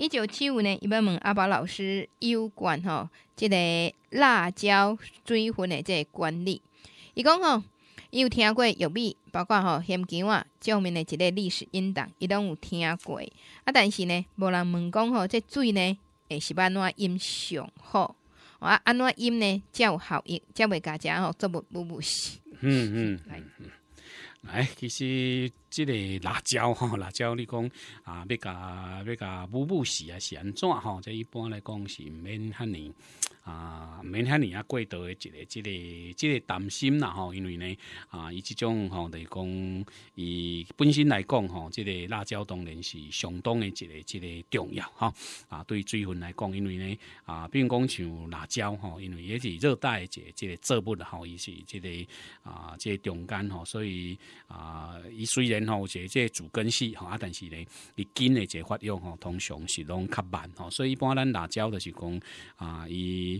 一九七五年，伊要问阿宝老师有关吼，即个辣椒水魂的个管理，伊讲吼，伊有听过玉米，包括吼咸姜啊，正面的即个历史因档，伊拢有听过。啊，但是呢，无人问讲吼，即水呢，是怎饮上好？吼，安怎饮呢？有效益，则袂家食吼，做不不不死。嗯嗯，来。哎，其实这个辣椒哈，辣椒你讲啊，要甲要甲不不死啊，安怎哈，这一般来讲是唔免喝你。啊，免遐尔啊，过度的一个、一个、一个担心啦吼，因为呢，啊，伊即种吼，就是讲，伊本身来讲吼，即个辣椒当然是相当的一个、一个重要吼啊，对水分来讲，因为呢，啊，比如讲像辣椒吼，因为也是热带的个、一个作物吼，伊是即个啊，即个中间吼，所以啊，伊虽然吼有一个即个主根系啊，但是呢，伊根的这发用吼，通常是拢较慢吼，所以一般咱辣椒就是讲啊，伊。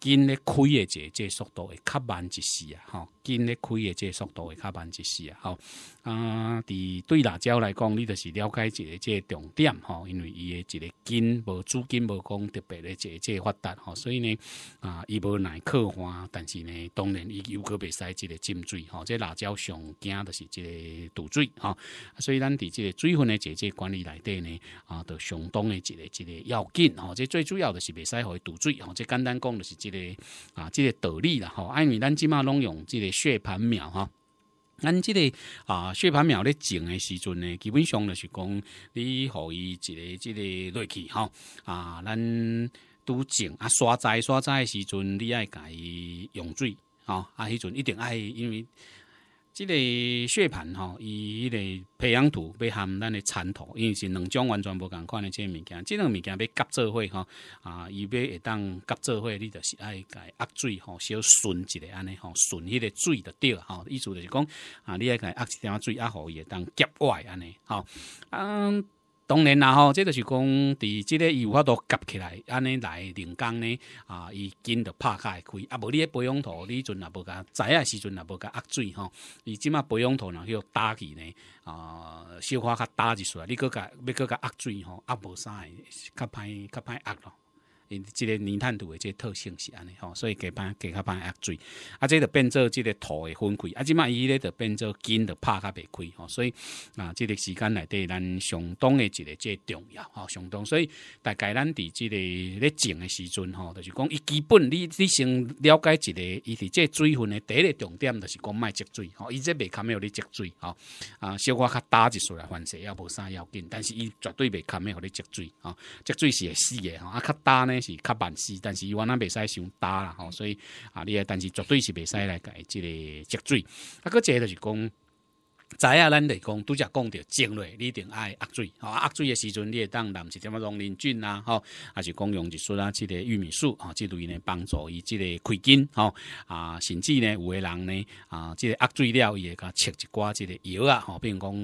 筋咧开的即即速度会较慢一丝啊！吼，筋咧开的即速度会较慢一丝啊！吼。啊，伫对辣椒来讲，你就是了解一个即重点吼，因为伊的一个筋无主金无讲特别的即即发达哈，所以呢啊伊无耐客化，但是呢当然伊有可袂使一个进水吼，即辣椒上惊就是一个堵水哈，所以咱伫即个水分的即个管理内底呢啊，就相当的一个一个要紧哈，即最主要的是袂使互伊堵水哈，即简单讲就是个啊，这个道理啦，吼，因为咱即码拢用即个血盘苗吼。咱这个啊血盘苗咧种的时阵呢，基本上就是讲，你互伊一个即个落去吼啊，咱拄种啊，刷栽刷栽的时阵，你爱该用水吼啊迄阵一定爱因为。即个血盘吼，伊迄个培养土要含咱的蚕土，因为是两种完全无共款的这个物件，即个物件要夹做伙吼，啊，伊要会当夹做伙，你就是爱该压水吼，小顺一个安尼吼，顺迄个水就对了吼，意思就是讲啊，你要该压一点水压好，会当夹外安尼吼。嗯。当然啦吼，即就是讲，伫即个伊有法都夹起来，安尼来人工呢，啊，伊筋就拍开开，啊无你咧培养土，你阵也无甲知影时阵也无甲压水吼，伊即马培养土呢，要打起呢，啊，小花较打一出来，你搁甲要搁甲压水吼，压无晒，较歹较歹压咯。因即个泥炭土的即个特性是安尼吼，所以加帮加较帮压水，啊，即个变做即个土的分开，啊，即嘛伊咧着变做筋着拍较袂开吼，所以啊，即个时间内底咱上当的一个即重要吼，上当，所以大概咱伫即个咧种的时阵吼，着是讲伊基本你你先了解一个，伊是即水分的第一个重点，着是讲卖积水吼，伊即未堪要咧积水吼，啊，小可较打一出来，反式也无啥要紧，但是伊绝对未堪要咧积水吼，积水是会死的吼，啊，较打呢。是较慢死，但是伊话咱袂使伤大啦，吼，所以啊，你啊，但是绝对是袂使来改即个积水。啊，佮即个就是讲。知啊，咱来讲，拄则讲到种类，你一定爱压水。吼，压水诶时阵，你会当，淋是点么？龙林菌啊，吼，还是讲用一束啊，即个玉米素，吼，即类呢，帮助伊即个开根，吼啊，甚至呢，有的人呢，啊，即个压水了，伊会甲切一寡即个药啊，吼，比如讲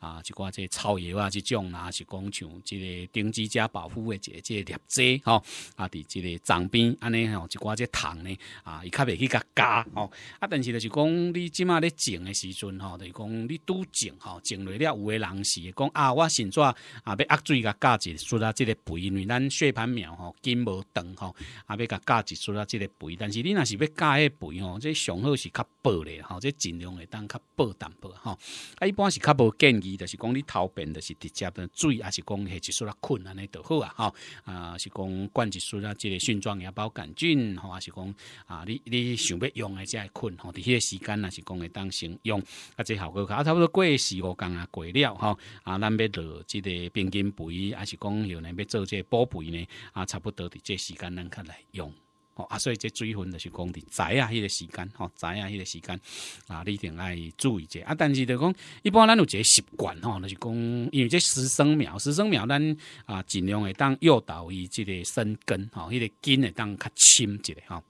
啊，一寡即个草药啊，种啦、啊，是讲像即个丁基加保护诶，一个即个叶子，吼，啊，伫即个脏边，安尼吼，一寡即个虫呢，啊，伊较袂去甲加，吼，啊，但是就是讲，你即马咧种诶时阵，吼，就是讲。你拄进吼，进来了有诶人士讲啊，我现阵啊要压水甲加脂输啊，即个肥，因为咱血盘苗吼，根无长吼，啊要甲加脂输啊，即个肥。但是你若是要加迄肥吼，这上好是较薄咧吼，这尽量会当较薄淡薄吼。啊，一般是较无建议，就是讲你头病的是直接的水，还是讲血一数啊困安尼著好啊吼。啊，是讲灌一状啊，即个菌状牙孢杆菌吼，还是讲啊，你你想要用的这困吼，伫迄个时间若是讲会当先用啊，这效果较。差不多过四五天啊，过了吼啊，咱要落即个冰晶肥，还是讲有人要做这补肥呢？啊，差不多伫这时间咱较来用。哦啊，所以这水分就是讲伫早啊，迄个时间吼，早啊，迄个时间啊，你一定爱注意者啊，但是就讲一般咱有一个习惯吼，就是讲因为这十生苗、十生苗咱啊尽量会当诱导伊即个生根哦，迄个根会当较深一个吼。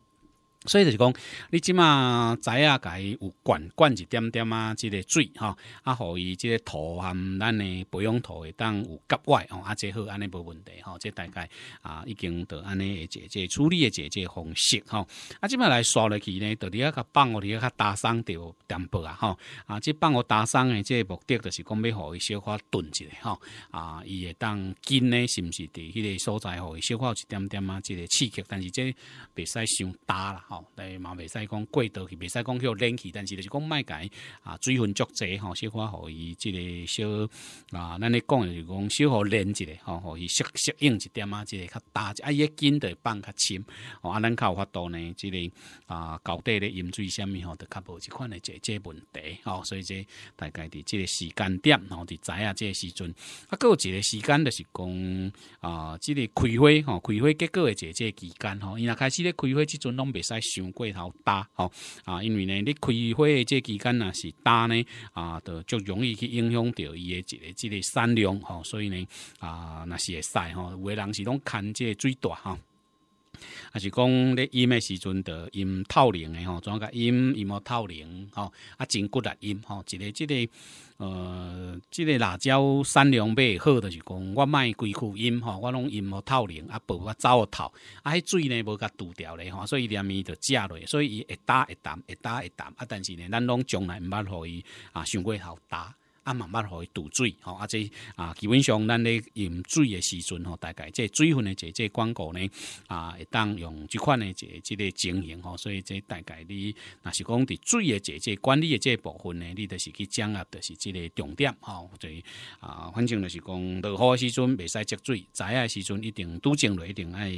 所以就是讲，你即马仔啊，伊有罐罐一点点啊，即个水吼，啊，互伊即个土含咱的培养土会当有格外吼，啊，即好安尼无问题吼，即大概啊，已经着安尼个解解处理个解个方式吼，啊，即马来刷落去呢，到你啊甲放互你啊个打伤着点薄啊吼，啊，即放互打伤诶，即个目的就是讲要互伊小可炖一下吼，啊，伊会当紧呢，是毋是伫迄个所在互伊小可一点点啊，即个刺激，但是即袂使伤大啦。好，但系嘛袂使讲过到去，袂使讲许冷气，但是就是讲卖改啊，水分足者吼，小可好伊即个小啊，咱咧讲就是讲小可一下吼，互伊适适应一点啊，即个较搭者，啊，伊个筋会放较深，啊，咱较有法度呢，即个啊，高底咧饮水啥物吼，就较无即款的这这问题，好，所以这大概伫即个时间点，然后伫知啊这个时阵，啊，个有一个时间就是讲啊，即个开会吼，开会结果的这这期间吼，伊若开始咧开会即阵拢袂使。伤过头大吼啊，因为呢，你开会的这期间若是大呢啊，就就容易去影响到伊的一个即个善良吼，所以呢啊，那是会使吼，有的人是拢看这最多吼。还是讲咧，饮诶时阵着饮透灵诶吼，怎甲饮饮无透灵吼，啊真骨力饮吼，一个即个呃，即个辣椒三量买好，就是讲我卖规苦饮吼，我拢饮无透灵，啊，无我走啊透啊，迄水呢无甲毒掉咧吼，所以点着食落去，所以伊会打会淡，会打会淡，啊，但是呢，咱拢从来毋捌，互伊啊，伤过好焦。啊，慢慢互伊堵水吼，啊，即啊，基本上咱咧饮水诶时阵吼，大概即水分诶，即即广告咧啊，会当用即款诶，即即个情形，吼，所以即大概你若是讲伫水诶，即即管理诶，即部分咧，你著是去掌握，著是即个重点吼，对啊，反正著是讲落雨时阵袂使积水，灾害时阵一定拄整落，一定爱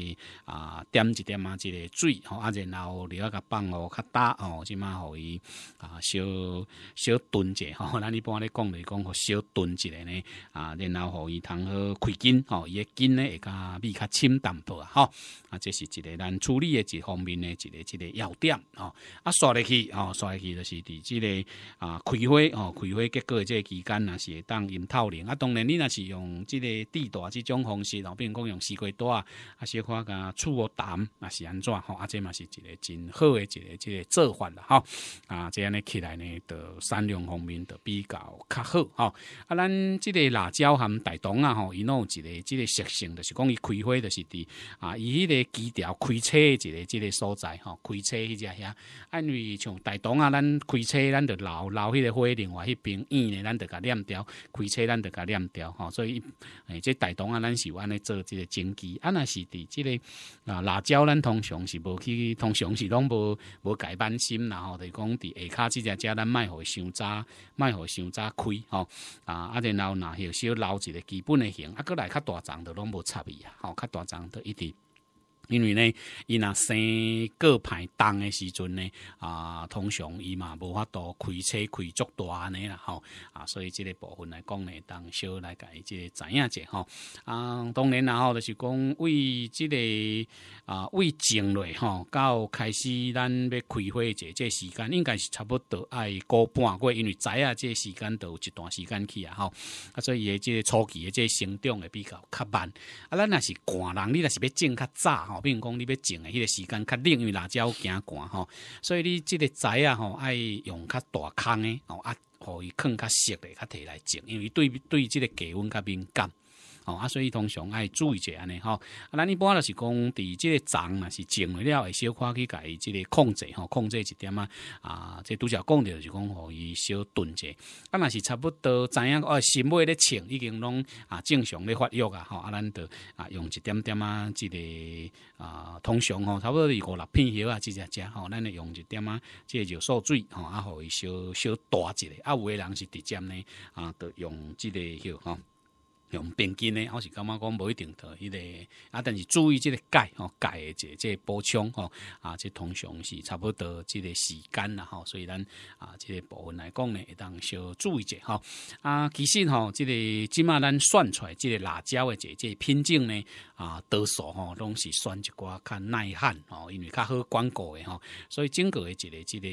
啊，点一点啊，即个水吼，啊，然后要甲放哦，较大哦，即码互伊啊，小小蹲者吼，咱你帮我咧讲。所以讲，互小蹲一下呢，啊，然后互伊通好开筋，吼，伊诶筋呢会较味较深淡薄啊，吼啊，这是一个咱处理诶一方面呢，一个一个要点，吼，啊，刷入去，吼，刷入去就是伫即个啊，开花，吼，开花结果这个期间是会当叶透灵，啊，当然你若是用即个地大即种方式，然比如讲用西瓜大啊，小可甲厝个淡啊，是安怎，吼，啊，这嘛是一个真好诶，一个一个做法啦，吼啊，这样呢起来呢，得产量方面得比较较。好，啊，咱即个辣椒含大董啊，吼，伊弄一个，即个属性就是讲伊开花就是伫啊，伊迄个枝条开车一个，即个所在，吼，开车迄只遐，因为像大董啊，咱开车咱就留留迄个花，另外迄边院咧，咱就甲念掉，开车咱就甲念掉，吼，所以诶，大董啊，咱是有安尼做即个整枝，啊，若是伫即个啊辣椒咱通常是无去，通常是拢无无改版心，然后就讲伫下骹只只遮，咱卖伊伤早，卖互伤扎开。吼啊！啊，然后拿些小老一个基本的型，啊，过来较大张的拢无差别啊，好，较大张的一定。因为呢，伊若生个排档诶时阵呢，啊，通常伊嘛无法度开车开足大安尼啦，吼，啊，所以即个部分来讲呢，当小来改即个知影者吼，啊，当然然后就是讲为即个啊为种类吼，到开始咱要开会即这时间应该是差不多爱过半个月，因为知啊这时间都一段时间去啊，吼，啊，所以伊即初期的即成长会比较较慢，啊，咱若是寒人，你若是要种较早。比如讲，你要种诶，迄个时间较冷，因为辣椒惊寒吼，所以你即个栽啊吼，爱用较大坑诶，吼啊，互伊囥较熟的，较摕来种，因为对对即个低温较敏感。哦啊，所以通常爱注意一下尼吼。啊，咱一般来是讲，伫即个长啊是长了，会小可去家，即个控制吼，控制一点啊。啊，即拄则讲着是讲，互伊小顿一下。啊，若是差不多知影，哦，新买咧穿已经拢啊，正常咧发育啊，吼啊，咱着啊，用一点点啊，即个啊，通常哦，差不多五六片叶啊，即只只，吼，咱咧用一点啊，个尿素水吼，啊，互伊小小大一下。啊，有诶人是直接呢，啊，着用即个叶吼。用冰机呢，还是感觉讲无一定的，迄个啊，但是注意这个钙吼，钙的这这补充吼啊，这通常是差不多这个时间啦吼，所以咱啊，这个部分来讲呢，会当小注意者吼啊，其实吼，这个起码咱选出来，这个辣椒的这这品种呢啊，多数吼拢是选一寡较耐旱哦，因为较好管顾的吼，所以整个的这个这个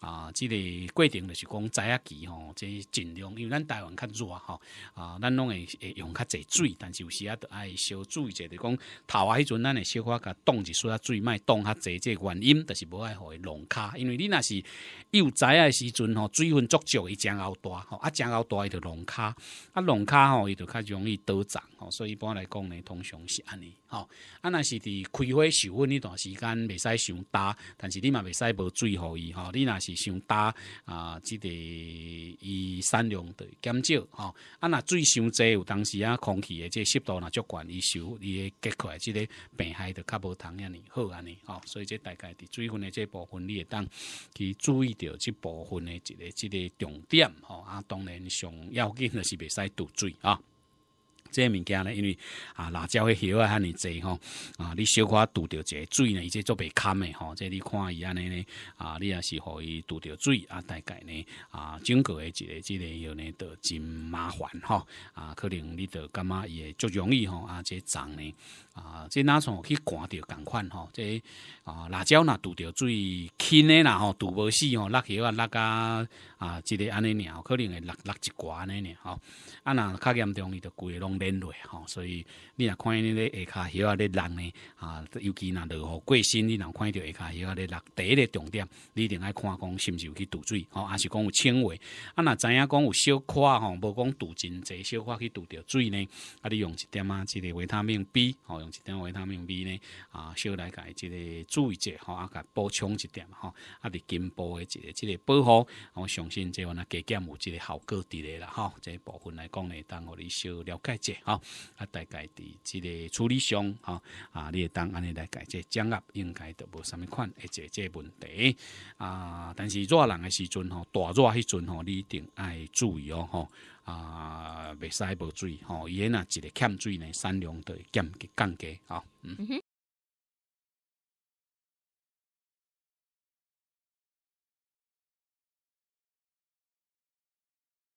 啊，这个规定就是讲在一期吼，这尽量因为咱台湾较热吼啊，咱拢会用较济水，但是有时啊，得爱小注意者，就讲头啊，迄阵，咱会小可甲冻一撮啊水，卖冻较济，即原因，就是无爱互伊弄卡，因为你若是幼崽啊时阵吼，水分足足，伊长咬大吼，啊长咬大伊就弄卡，啊弄卡吼伊就较容易倒长吼，所以一般来讲呢，通常是安尼吼。啊，若是伫开花授粉那段时间袂使伤焦，但是你嘛袂使无水互伊吼，你若是伤焦啊，即个伊产量的减少吼。啊，若水伤侪有当。当时啊，空气的这湿度呢较悬，伊受伊的结块，这个病害就较无通安尼好安尼吼。所以这大概伫水分的这部分，你也当去注意到这部分的这个这个重点吼。啊，当然上要紧的是袂使堵水啊。这物件呢，因为啊辣椒的叶啊，遐尼济吼，啊你小可堵到一个水呢，伊即做袂堪的吼，即你看伊安尼呢，啊你也是互伊堵到水啊大概呢，啊整个的一个即个药呢，都真麻烦吼，啊可能你感觉伊也就容易吼啊即脏呢。啊，即哪从去刮掉共款吼？这啊，辣椒若拄着最轻诶啦吼，拄无死吼。那些啊落个啊，即个安尼鸟可能会落落一寡安尼尔吼。啊，若较严重伊着规个拢连累吼。所以你若看迄个下骹些啊，咧人呢啊，尤其若落雨过新，你若看着下骹卡啊咧落，第一个重点，你一定爱看讲是毋是有去拄水，吼，还是讲有轻微。啊，若知影讲有小刮吼？无讲拄真侪，小刮去拄着水呢？啊，你用一点啊，即个维他命 B 好。用一点维他命 B 呢啊，小来改这个注意者吼，啊，甲补充一点吼，啊，伫进步的这个这个保护，我相信这个呢，加减有这个效果伫咧啦吼，这一部分来讲呢，当互你少了解者吼，啊，大概伫这个处理上哈啊，你当安尼来改这金额应该都无什么款，而且这问题啊，但是热人的时阵吼，大热迄阵吼，你一定爱注意哦吼。啊，袂使无水吼，伊个若一个欠水呢，量良会减去降低吼。